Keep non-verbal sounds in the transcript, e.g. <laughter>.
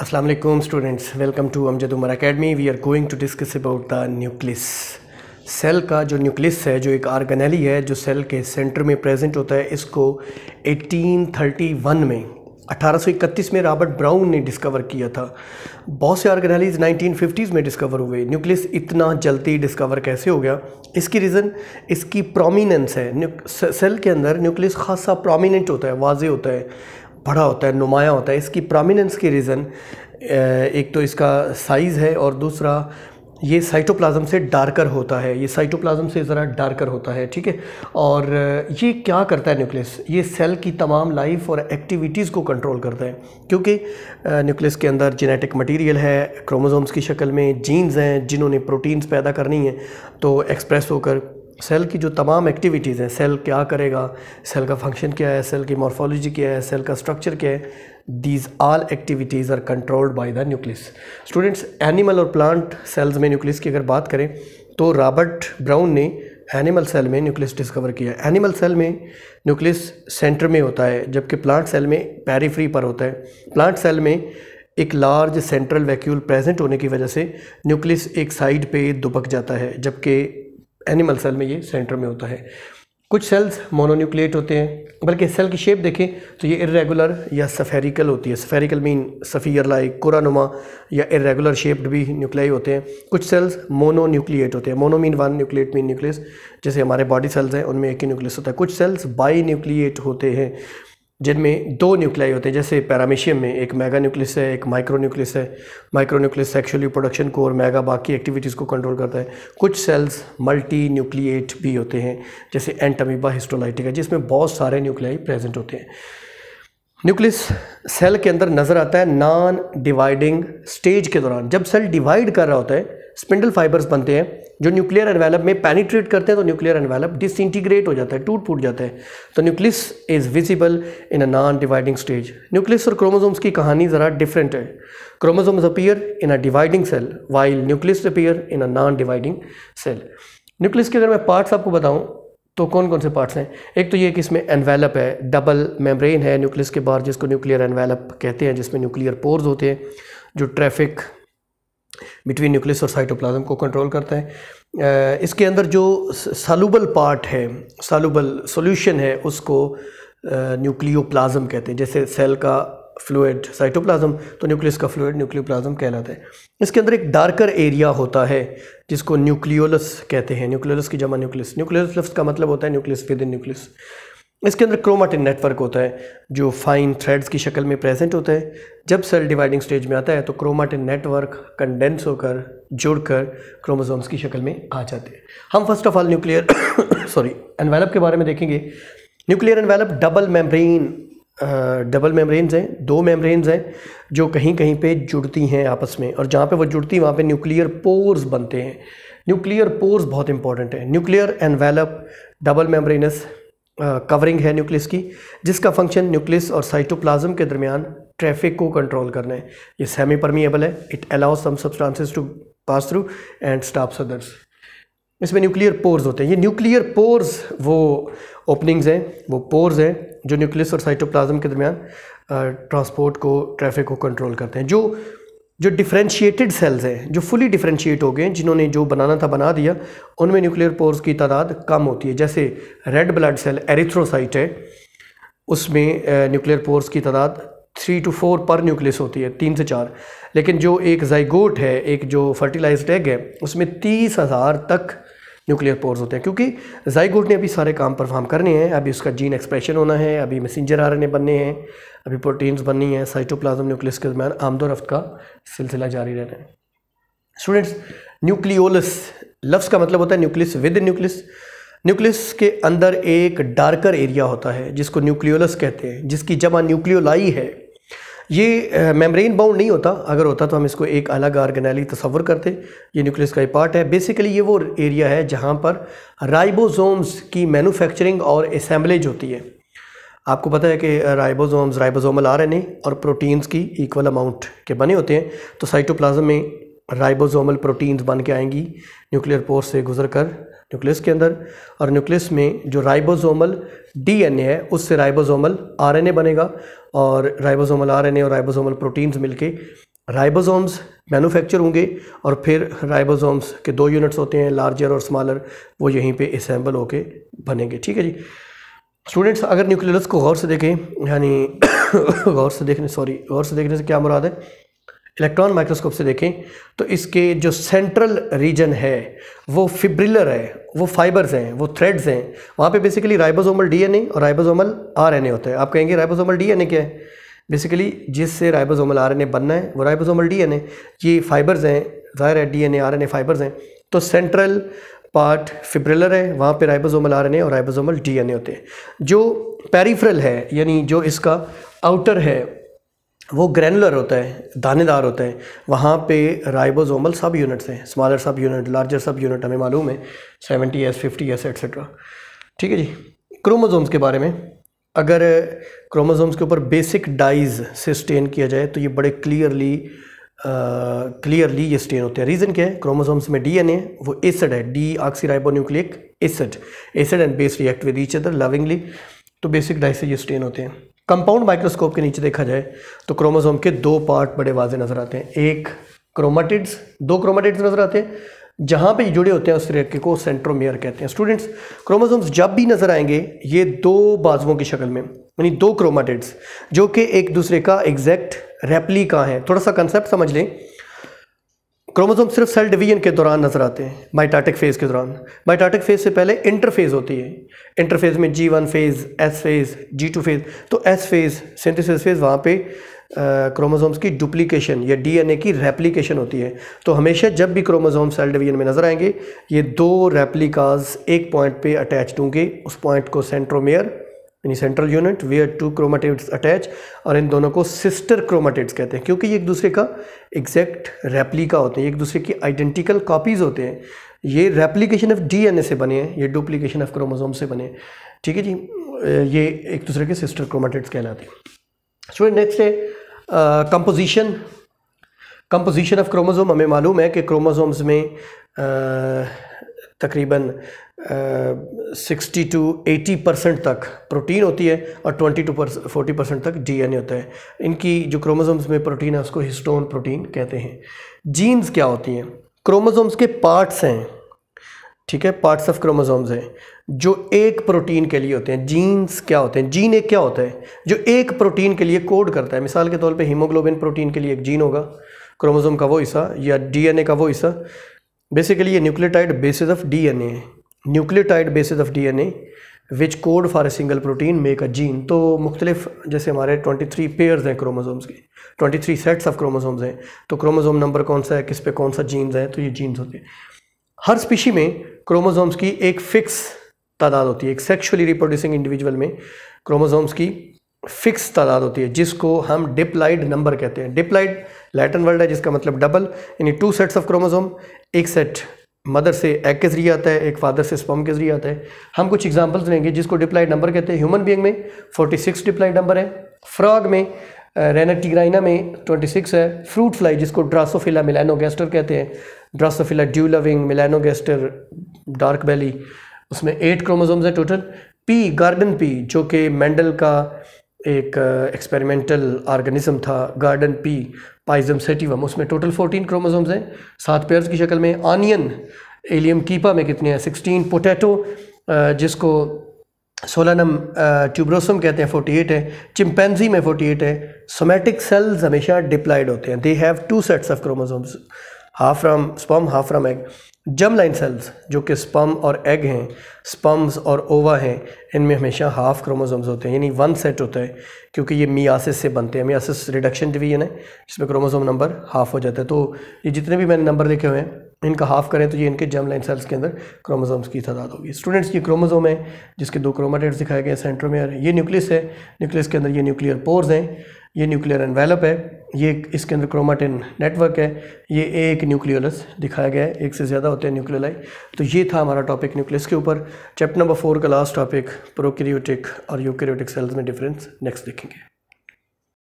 Aslam students welcome to Amjad Umar Academy we are going to discuss about the nucleus cell का जो nucleus है जो एक आर्गनैली है जो सेल के सेंटर में प्रेजेंट होता है इसको 1831 में 1831 में रॉबर्ट ब्राउन ने डिस्कवर किया था बहुत से नाइनटीन 1950s में डिस्कवर हुए न्यूक्लियस इतना जल्दी डिस्कवर कैसे हो गया इसकी रीज़न इसकी प्रोमिनेंस है सेल के अंदर न्यूक्लियस खासा प्रोमिनेंट होता है वाजे होता है बड़ा होता है नुमाया होता है इसकी प्रामिनेंस की रीज़न एक तो इसका साइज़ है और दूसरा ये साइटोप्लाज्म से डार्कर होता है ये साइटोप्लाज्म से ज़रा डार्कर होता है ठीक है और ये क्या करता है न्यूक्लियस ये सेल की तमाम लाइफ और एक्टिविटीज़ को कंट्रोल करता है क्योंकि न्यूक्लियस के अंदर जेनेटिक मटेरियल है क्रोमोसोम्स की शक्ल में जीन्स हैं जिन्होंने प्रोटीन्स पैदा करनी है तो एक्सप्रेस होकर सेल की जो तमाम एक्टिविटीज़ हैं सेल क्या करेगा सेल का फंक्शन क्या है सेल की मॉर्फोलॉजी क्या है सेल का स्ट्रक्चर क्या है these all activities are controlled by the nucleus students animal और प्लांट सेल्स में न्यूक्लियस की अगर बात करें तो रॉबर्ट ब्राउन ने एनिमल सेल में न्यूक्लियस डिस्कवर किया एनिमल सेल में न्यूक्लियस सेंटर में होता है जबकि प्लांट सेल में पैरीफ्री पर होता है प्लांट सेल में एक लार्ज सेंट्रल वैक्यूल प्रेजेंट होने की वजह से न्यूक्लियस एक साइड पे दुबक जाता है जबकि एनिमल सेल में ये सेंटर में होता है कुछ सेल्स मोनोन्यूक्लिएट होते हैं बल्कि सेल की शेप देखें तो ये इरेगुलर या सफेरिकल होती है सफेरिकल मीन सफ़ीर लाइक कुरानुमा या इरेगुलर शेप्ड भी न्यूक्लियाई होते हैं कुछ सेल्स मोनोन्यूक्लिएट होते हैं mono mean one nucleate mean nucleus जैसे हमारे बॉडी सेल्स हैं उनमें एक ही न्यूक्लियस होता है कुछ सेल्स बाई न्यूक्लिएट होते हैं जिनमें दो न्यूक्लियाई होते हैं जैसे पैरामीशियम में एक मेगा न्यूक्लियस है एक माइक्रो न्यूक्लियस है माइक्रो न्यूक्लियस सेक्शुअली प्रोडक्शन को और मेगा बाकी एक्टिविटीज़ को कंट्रोल करता है कुछ सेल्स मल्टी न्यूक्लिएट भी होते हैं जैसे एंटमीबा है जिसमें बहुत सारे न्यूक्लियाई प्रेजेंट होते हैं न्यूक्लियस सेल के अंदर नज़र आता है नॉन डिवाइडिंग स्टेज के दौरान जब सेल डिवाइड कर रहा होता है स्पिंडल फाइबर्स बनते हैं जो न्यूक्लियर एनवेलप में पैनिट्रेट करते हैं तो न्यूक्लियर एनवेलप डिसइंटीग्रेट हो जाता है टूट फूट जाता है तो nucleus is visible in a non dividing stage nucleus और क्रोमोजोम्स की कहानी ज़रा डिफरेंट है chromosomes appear in a dividing cell while nucleus appear in a non dividing cell nucleus के अगर मैं पार्ट्स आपको बताऊँ तो कौन कौन से पार्ट्स हैं एक तो ये कि इसमें एनवेलप है डबल मेम्ब्रेन है न्यूक्लियस के बाहर जिसको न्यूक्लियर एनवेलप कहते हैं जिसमें न्यूक्लियर पोर्स होते हैं जो ट्रैफिक बिटवीन न्यूक्लियस और साइटोप्लाज्म को कंट्रोल करता है इसके अंदर जो सालूबल पार्ट है सालूबल सॉल्यूशन है उसको न्यूक्लियोप्लाज्म कहते हैं जैसे सेल का फ्लूड साइटोप्लाज्म तो न्यूक्लियस का फ्लूड न्यूक्लियोप्लाज्म कहलाता है इसके अंदर एक डार्कर एरिया होता है जिसको न्यूक्लियोलस कहते हैं न्यूक्लियोलस की जमा न्यूक्लियस न्यूक्लियोलस का मतलब होता है न्यूक्लियस विद इन न्यूक्लियस इसके अंदर क्रोमाटिन नेटवर्क होता है जो फाइन थ्रेड्स की शक्ल में प्रेजेंट होता है जब सेल डिवाइडिंग स्टेज में आता है तो क्रोमाटिन नेटवर्क कंडेंस होकर जुड़कर क्रोमोसोम्स की शक्ल में आ जाते हैं हम first of all nuclear sorry envelope के बारे में देखेंगे nuclear envelope double membrane double membranes हैं दो मेम्ब्रेन्स हैं जो कहीं कहीं पे जुड़ती हैं आपस में और जहाँ पे वो जुड़ती हैं वहाँ पे न्यूक्लियर पोर्स बनते हैं न्यूक्लियर पोर्स बहुत इंपॉर्टेंट है nuclear envelope double membranes covering है न्यूक्लियस की जिसका फंक्शन न्यूक्लियस और साइटोप्लाज्म के दरमियान ट्रैफिक को कंट्रोल करना है ये सेमी परमिएबल है it allow some substances to pass through and stop others इसमें न्यूक्लियर पोर्स होते हैं ये न्यूक्लियर पोर्स वो ओपनिंग्स हैं वो पोर्स हैं जो न्यूक्लियस और साइटोप्लाज्म के दरमियान ट्रांसपोर्ट को ट्रैफिक को कंट्रोल करते हैं जो जो डिफ्रेंशिएटेड सेल्स हैं जो फुली डिफ्रेंशिएट हो गए जिन्होंने जो बनाना था बना दिया उनमें न्यूक्लियर पोर्स की तादाद कम होती है जैसे रेड ब्लड सेल एरिथ्रोसाइट है उसमें न्यूक्लियर पोर्स की तादाद थ्री टू फोर पर न्यूक्लियस होती है तीन से चार लेकिन जो एक जाइगोट है एक जो फर्टिलाइज्ड एग है उसमें तीस हज़ार तक न्यूक्लियर पोर्स होते हैं क्योंकि जाइगोट ने अभी सारे काम परफॉर्म करने हैं अभी उसका जीन एक्सप्रेशन होना है अभी मैसेंजर आर बनने हैं अभी प्रोटीन्स बननी है साइटोप्लाज्म न्यूक्लियस के दरमियान आमदोरफ्त का सिलसिला जारी रहना है स्टूडेंट्स न्यूक्लियोलस लफ्स का मतलब होता है न्यूक्लियस विद न्यूक्लियस न्यूक्लियस के अंदर एक डार्कर एरिया होता है जिसको न्यूक्लियोलस कहते हैं जिसकी जमा न्यूक्लियोलाई है ये मेम्ब्रेन बाउंड नहीं होता अगर होता तो हम इसको एक अलग ऑर्गेनाली तस्वर करते ये न्यूक्लियस का ही पार्ट है बेसिकली ये वो एरिया है जहाँ पर राइबोसोम्स की मैन्युफैक्चरिंग और असम्बलेज होती है आपको पता है कि राइबोसोम्स राइबोसोमल आरएनए और प्रोटीन्स की इक्वल अमाउंट के बने होते हैं तो साइटोप्लाज्म में राइबोसोमल प्रोटीन्स बन के आएंगी न्यूक्लियर पोर से गुजर कर न्यूक्लियस के अंदर और न्यूक्लियस में जो राइबोसोमल डीएनए है उससे राइबोसोमल आरएनए बनेगा और राइबोसोमल आरएनए और राइबोसोमल प्रोटीन्स मिलके राइबोसोम्स मैन्युफैक्चर होंगे और फिर राइबोसोम्स के दो यूनिट्स होते हैं लार्जर और स्मॉलर वो यहीं पे असेंबल होके बनेंगे ठीक है जी स्टूडेंट्स अगर न्यूक्लियस को गौर से देखें यानी <coughs> गौर से देखने सॉरी गौर से देखने से क्या मुराद है इलेक्ट्रॉन माइक्रोस्कोप से देखें तो इसके जो सेंट्रल रीजन है वो फिब्रिलर है वो फाइबर्स हैं वो थ्रेड्स हैं वहाँ पे बेसिकली राइबोसोमल डीएनए और राइबोसोमल आरएनए होता है आप कहेंगे राइबोसोमल डीएनए क्या है बेसिकली जिससे राइबोसोमल आरएनए बनना है वो राइबोसोमल डीएनए ये फाइबर्स हैं ज़ाहिर है डीएनए आरएनए फाइबर्स हैं तो सेंट्रल पार्ट फिब्रिलर है वहाँ पर राइबोसोमल आरएनए और राइबोसोमल डीएनए होते हैं जो पेरीफ्रल है यानी जो इसका आउटर है वो ग्रैनुलर होता है दानेदार होता है वहाँ पे राइबोजोमल सब यूनिट्स हैं स्मॉलर सब यूनिट लार्जर सब यूनिट हमें मालूम है seventy S fifty S etcetera ठीक है जी क्रोमोजोम्स के बारे में अगर क्रोमोजोम्स के ऊपर बेसिक डाइज से स्टेन किया जाए तो ये बड़े क्लियरली क्लियरली ये स्टेन होते हैं रीज़न क्या है क्रोमोसोम्स में डी है वो एसड है deoxyribonucleic acid acid and base react with each other lovingly तो बेसिक डाइज से ये स्टेन होते हैं कंपाउंड माइक्रोस्कोप के नीचे देखा जाए तो क्रोमोसोम के दो पार्ट बड़े वाजे नज़र आते हैं एक क्रोमाटिड्स दो क्रोमाटिड्स नज़र आते हैं जहाँ पे जुड़े होते हैं उस रेखे को सेंट्रोमियर कहते हैं स्टूडेंट्स क्रोमोसोम्स जब भी नज़र आएंगे ये दो बाजुओं की शक्ल में यानी दो क्रोमाटिड्स जो कि एक दूसरे का एग्जैक्ट रेप्लिका है थोड़ा सा कंसेप्ट समझ लें क्रोमोसोम सिर्फ सेल डिवीजन के दौरान नजर आते हैं माइटाटिक फेज़ के दौरान माइटाटिक फेज़ से पहले इंटरफेज़ होती है इंटरफेज़ में G one phase S phase G two phase तो एस फेज़ सिंथेसिस फेज़ वहाँ पे क्रोमोसोम्स की डुप्लीकेशन या डीएनए की रेप्लिकेशन होती है तो हमेशा जब भी क्रोमोसोम सेल डिवीजन में नज़र आएंगे ये दो रेप्लिकाज एक पॉइंट पे अटैच होंगे उस पॉइंट को सेंट्रोमेयर यानी central unit where two chromatids attach और इन दोनों को सिस्टर क्रोमाटेड्स कहते हैं क्योंकि ये एक दूसरे का एग्जैक्ट रेप्लिका होते हैं एक दूसरे की आइडेंटिकल कॉपीज़ होते हैं ये रेप्लिकेशन ऑफ डीएनए से बने हैं ये डुप्लीकेशन ऑफ क्रोमोजोम से बने ठीक है जी ये एक दूसरे के सिस्टर क्रोमाटेड्स कहलाते हैं स्टूडेंट नेक्स्ट है कंपोजिशन कंपोजिशन ऑफ क्रोमोजोम हमें मालूम है कि क्रोमोजोम्स में uh, तकरीबन सिक्सटी टू एटी परसेंट तक प्रोटीन होती है और ट्वेंटी टू फोर्टी परसेंट तक डीएनए होता है इनकी जो क्रोमोसोम्स में प्रोटीन है उसको हिस्टोन प्रोटीन कहते हैं जीन्स क्या होती हैं क्रोमोसोम्स के पार्ट्स हैं ठीक है पार्ट्स ऑफ क्रोमोसोम्स हैं जो एक प्रोटीन के लिए होते हैं जीन्स क्या होते हैं जीन एक क्या होता है जो एक प्रोटीन के लिए कोड करता है मिसाल के तौर पर हीमोग्लोबिन प्रोटीन के लिए एक जीन होगा क्रोमोसोम का वो हिस्सा या डीएनए का वो हिस्सा बेसिकली ये न्यूक्लियोटाइड बेसिस ऑफ डीएनए है nucleotide bases of DNA which code for a single protein make a gene तो मुख्तलिफ जैसे हमारे 23 पेयर्स हैं क्रोमोसोम्स के 23 सेट्स ऑफ क्रोमोसोम्स हैं तो क्रोमोसोम नंबर कौन सा है किस पे कौन सा जीन्स है तो ये जीन्स होते हैं हर स्पीशी में क्रोमोसोम्स की एक फिक्स तादाद होती है एक सेक्शुअली रिप्रोड्यूसिंग इंडिविजुअल में क्रोमोसोम्स की फिक्स तादाद होती है जिसको हम डिप्लाइड नंबर कहते हैं डिप्लाइड लैटन वर्ड है जिसका मतलब डबल यानी टू सेट्स ऑफ क्रोमोसोम एक सेट मदर से एग के जरिए आता है एक फादर से स्पम के जरिए आता है हम कुछ एग्जांपल्स लेंगे जिसको डिप्लाइड नंबर कहते हैं ह्यूमन बीइंग में 46 डिप्लाइड नंबर है फ्रॉग में रेनाटिग्राइना में 26 है फ्रूट फ्लाई जिसको ड्रासोफिला मिलानोगेस्टर कहते हैं Drosophila dew loving melanogaster dark belly उसमें एट क्रोमोजोम्स हैं टोटल पी गार्डन पी जो कि मैंडल का एक एक्सपेरिमेंटल uh, ऑर्गेनिज्म था गार्डन पी पाइजम सेटिवम उसमें टोटल 14 क्रोमोसोम्स हैं सात पेयर्स की शक्ल में ऑनियन एलियम कीपा में कितने हैं 16 पोटैटो uh, जिसको सोलानम ट्यूब्रोसम uh, कहते हैं 48 है चिमपेंजी में 48 है सोमेटिक सेल्स हमेशा डिप्लाइड होते हैं they have two sets of chromosomes half from sperm half from egg germ line cells जो कि स्पम और एग हैं स्पम्स और ओवा हैं इनमें हमेशा हाफ क्रोमोसोम्स होते हैं यानी वन सेट होता है क्योंकि ये मियासिस से बनते हैं मियासिस रिडक्शन डिवीजन है जिसमें क्रोमोसोम नंबर हाफ हो जाता है तो ये जितने भी मैंने नंबर लिखे हुए हैं इनका हाफ करें तो ये इनके जम लाइन सेल्स के अंदर क्रोमोसोम्स की तादाद होगी स्टूडेंट्स ये क्रोमोसोम है जिसके दो क्रोमाटेट्स दिखाए गए सेंटर में ये न्यूक्लियस है न्यूक्लियस के अंदर ये न्यूक्लियर पोर्स हैं ये न्यूक्लियर एनवेलप है ये इसके अंदर क्रोमाटिन नेटवर्क है ये एक न्यूक्लियोलस दिखाया गया है एक से ज़्यादा होते हैं न्यूक्लियोलाई तो ये था हमारा टॉपिक न्यूक्लियस के ऊपर चैप्टर नंबर फोर का लास्ट टॉपिक प्रोक्रियोटिक और यूक्रियोटिक सेल्स में डिफरेंस नेक्स्ट देखेंगे